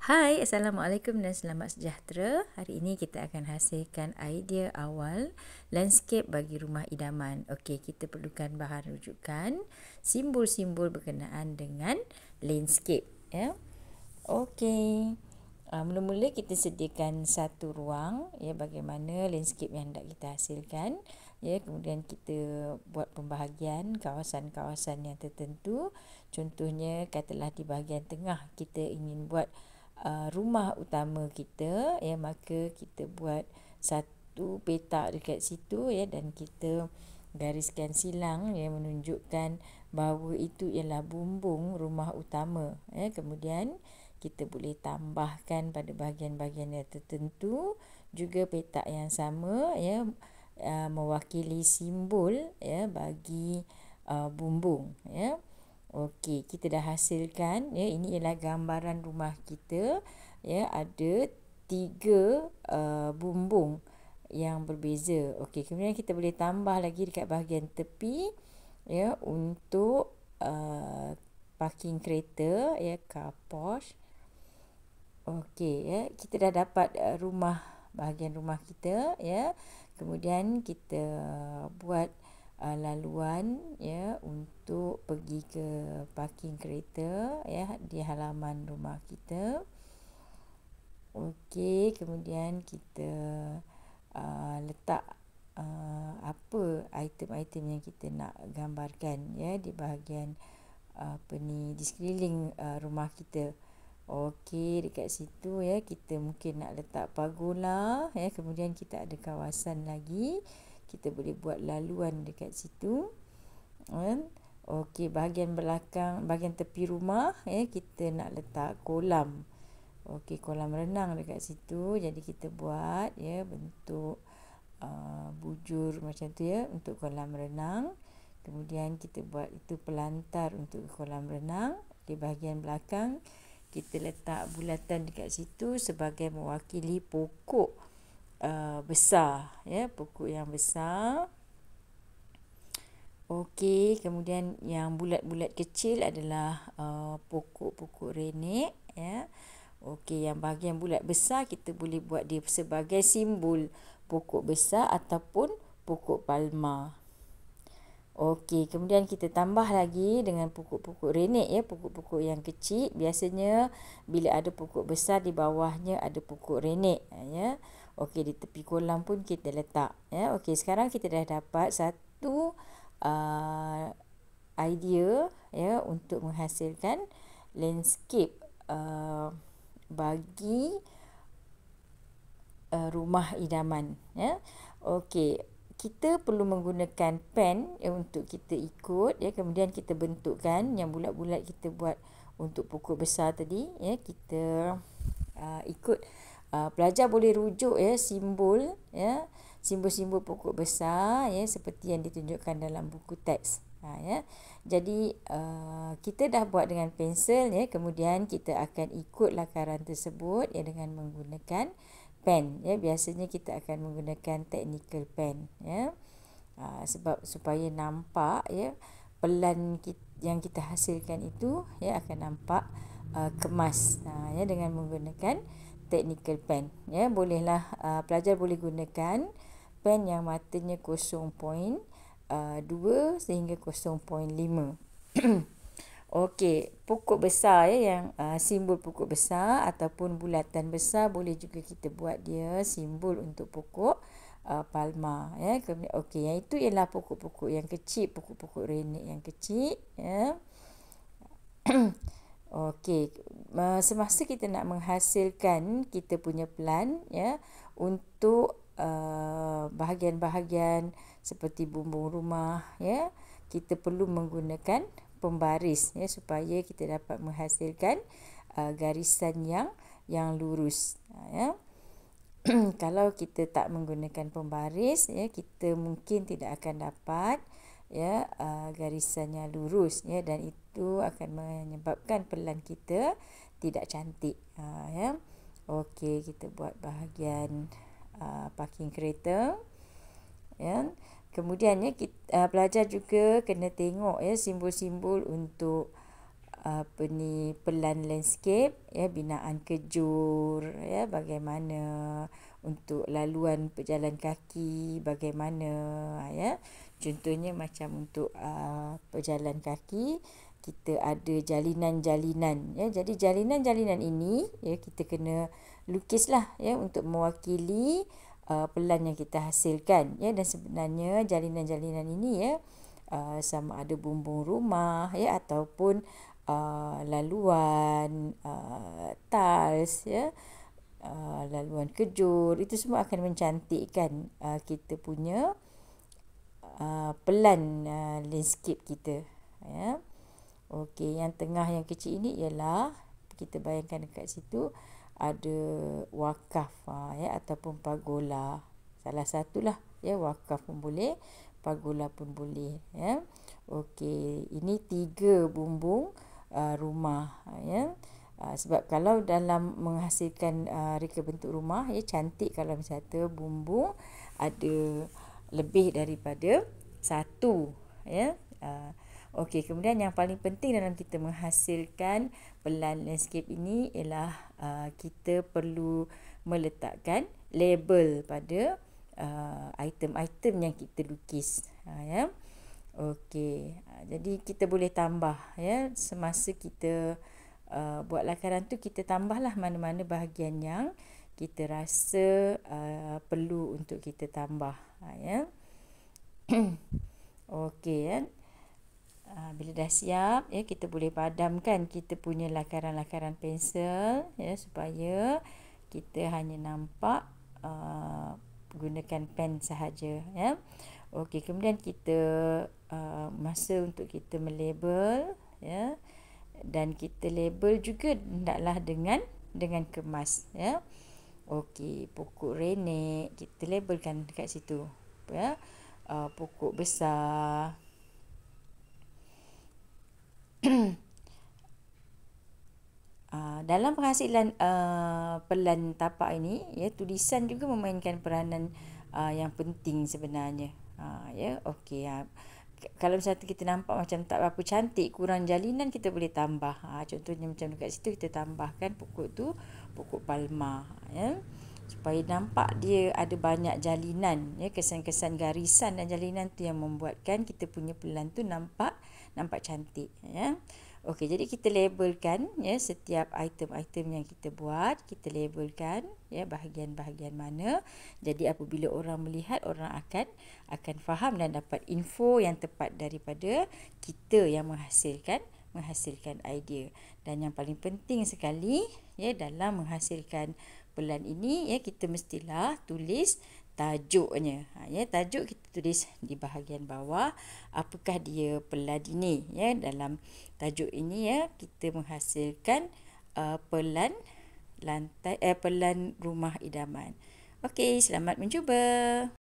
Hai, Assalamualaikum dan selamat sejahtera. Hari ini kita akan hasilkan idea awal landscape bagi rumah idaman. Okey, kita perlukan bahan rujukan, simbol-simbol berkenaan dengan landscape. Ya. Okey, uh, mula-mula kita sediakan satu ruang ya bagaimana landscape yang hendak kita hasilkan ya kemudian kita buat pembahagian kawasan-kawasan yang tertentu contohnya katalah di bahagian tengah kita ingin buat Uh, rumah utama kita ya maka kita buat satu petak dekat situ ya dan kita gariskan silang ya menunjukkan bahawa itu ialah bumbung rumah utama ya kemudian kita boleh tambahkan pada bahagian-bahagian yang tertentu juga petak yang sama ya uh, mewakili simbol ya bagi uh, bumbung ya Okey, kita dah hasilkan ya ini ialah gambaran rumah kita ya ada tiga uh, bumbung yang berbeza. Okey, kemudian kita boleh tambah lagi dekat bahagian tepi ya untuk uh, parking kereta ya car porch. Okey ya, kita dah dapat uh, rumah bahagian rumah kita ya. Kemudian kita buat uh, laluan ya untuk pergi ke parking kereta ya di halaman rumah kita. Okey, kemudian kita uh, letak uh, apa item-item yang kita nak gambarkan ya di bahagian uh, apa ni di sekeliling uh, rumah kita. Okey, dekat situ ya kita mungkin nak letak pagola ya kemudian kita ada kawasan lagi uh, kita boleh buat laluan dekat situ kan okey bahagian belakang bahagian tepi rumah eh kita nak letak kolam okey kolam renang dekat situ jadi kita buat ya bentuk Uh, bujur macam tu ya untuk kolam renang kemudian kita buat itu pelantar untuk kolam renang di bahagian belakang kita letak bulatan dekat situ sebagai mewakili pokok Uh, besar ya pokok yang besar okey kemudian yang bulat-bulat kecil adalah uh, pokok-pokok renek ya okey yang bahagian bulat besar kita boleh buat dia sebagai simbol pokok besar ataupun pokok palma okey kemudian kita tambah lagi dengan pokok-pokok renek ya pokok-pokok yang kecil biasanya bila ada pokok besar di bawahnya ada pokok renek ya. Okey, di tepi kolam pun kita letak. Ya, okey. Sekarang kita dah dapat satu uh, idea ya untuk menghasilkan landscape uh, bagi uh, rumah idaman. Ya, okey. Kita perlu menggunakan pen ya, untuk kita ikut. Ya, kemudian kita bentukkan yang bulat-bulat kita buat untuk pokok besar tadi. Ya, kita uh, ikut uh, ah, pelajar boleh rujuk ya simbol ya simbol-simbol pokok besar ya seperti yang ditunjukkan dalam buku teks ha ya jadi uh, kita dah buat dengan pensel ya kemudian kita akan ikut lakaran tersebut ya dengan menggunakan pen ya biasanya kita akan menggunakan technical pen ya uh, sebab supaya nampak ya pelan kita, yang kita hasilkan itu ya akan nampak uh, kemas ha ya dengan menggunakan technical pen. Ya, bolehlah uh, pelajar boleh gunakan pen yang matanya 0.2 uh, sehingga 0.5. Okey, pokok besar ya yang uh, simbol pokok besar ataupun bulatan besar boleh juga kita buat dia simbol untuk pokok uh, palma ya. Okey, yang itu ialah pokok-pokok yang kecil, pokok-pokok renek yang kecil ya. Okey, eh, semasa kita nak menghasilkan kita punya plan ya untuk uh, bahagian-bahagian seperti bumbung rumah ya, kita perlu menggunakan pembaris ya supaya kita dapat menghasilkan uh, garisan yang yang lurus ya. Kalau kita tak menggunakan pembaris ya, kita mungkin tidak akan dapat ya uh, garisannya lurus ya dan itu itu akan menyebabkan pelan kita tidak cantik ha, ya okey kita buat bahagian uh, parking kereta ya kemudiannya kita, ha, uh, pelajar juga kena tengok ya simbol-simbol untuk ha, apa ni pelan landscape ya binaan kejur ya bagaimana untuk laluan pejalan kaki bagaimana ya contohnya macam untuk uh, pejalan kaki kita ada jalinan-jalinan ya jadi jalinan-jalinan ini ya kita kena lukislah ya untuk mewakili uh, pelan yang kita hasilkan ya dan sebenarnya jalinan-jalinan ini ya uh, sama ada bumbung rumah ya ataupun Uh, laluan uh, tiles ya uh, laluan kejur itu semua akan mencantikkan uh, kita punya uh, pelan uh, landscape kita ya yeah. Okey, yang tengah yang kecil ini ialah kita bayangkan dekat situ ada wakaf ha, ya ataupun pagola. Salah satulah ya wakaf pun boleh, pagola pun boleh ya. Okey, ini tiga bumbung uh, rumah ya. Uh, sebab kalau dalam menghasilkan uh, reka bentuk rumah ya cantik kalau misalnya bumbung ada lebih daripada satu ya. Uh, Okey, kemudian yang paling penting dalam kita menghasilkan pelan landscape ini ialah uh, kita perlu meletakkan label pada uh, item-item yang kita lukis. Ha, ya. Okey, ha, jadi kita boleh tambah ya semasa kita uh, buat lakaran tu kita tambahlah mana-mana bahagian yang kita rasa uh, perlu untuk kita tambah ha, ya. Okey ya. Ah, bila dah siap ya kita boleh padamkan kita punya lakaran-lakaran pensel ya supaya kita hanya nampak uh, gunakan pen sahaja ya okey kemudian kita uh, masa untuk kita melabel ya dan kita label juga hendaklah dengan dengan kemas ya okey pokok renek kita labelkan dekat situ ya uh, pokok besar uh, dalam penghasilan uh, ah, pelan tapak ini ya tulisan juga memainkan peranan uh, yang penting sebenarnya uh, ya yeah, okey uh, kalau misalnya kita nampak macam tak berapa cantik kurang jalinan kita boleh tambah uh, contohnya macam dekat situ kita tambahkan pokok tu pokok palma ya yeah supaya nampak dia ada banyak jalinan ya kesan-kesan garisan dan jalinan tu yang membuatkan kita punya pelan tu nampak nampak cantik ya okey jadi kita labelkan ya setiap item-item yang kita buat kita labelkan ya bahagian-bahagian mana jadi apabila orang melihat orang akan akan faham dan dapat info yang tepat daripada kita yang menghasilkan menghasilkan idea dan yang paling penting sekali ya dalam menghasilkan Pelan ini ya kita mestilah tulis tajuknya. Ha ya tajuk kita tulis di bahagian bawah apakah dia pelan ini ya dalam tajuk ini ya kita menghasilkan uh, pelan lantai eh pelan rumah idaman. Okey, selamat mencuba.